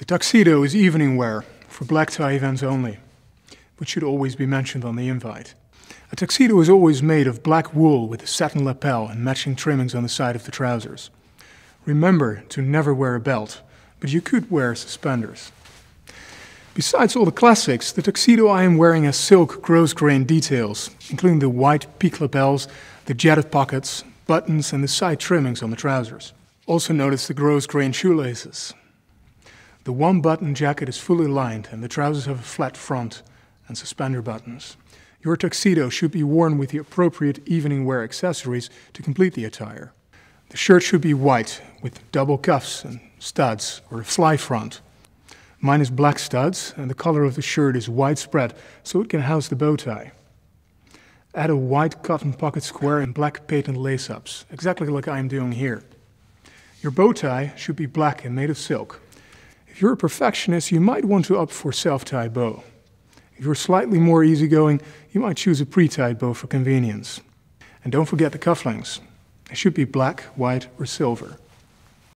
The tuxedo is evening wear for black tie events only, which should always be mentioned on the invite. A tuxedo is always made of black wool with a satin lapel and matching trimmings on the side of the trousers. Remember to never wear a belt, but you could wear suspenders. Besides all the classics, the tuxedo I am wearing has silk gross grain details, including the white peak lapels, the jetted pockets, buttons, and the side trimmings on the trousers. Also notice the gross grain shoelaces. The one button jacket is fully lined, and the trousers have a flat front and suspender buttons. Your tuxedo should be worn with the appropriate evening wear accessories to complete the attire. The shirt should be white with double cuffs and studs or a fly front. Mine is black studs, and the color of the shirt is widespread so it can house the bow tie. Add a white cotton pocket square and black patent lace ups, exactly like I am doing here. Your bow tie should be black and made of silk. If you're a perfectionist, you might want to opt for self-tied bow. If you're slightly more easygoing, you might choose a pre-tied bow for convenience. And don't forget the cufflinks. They should be black, white, or silver.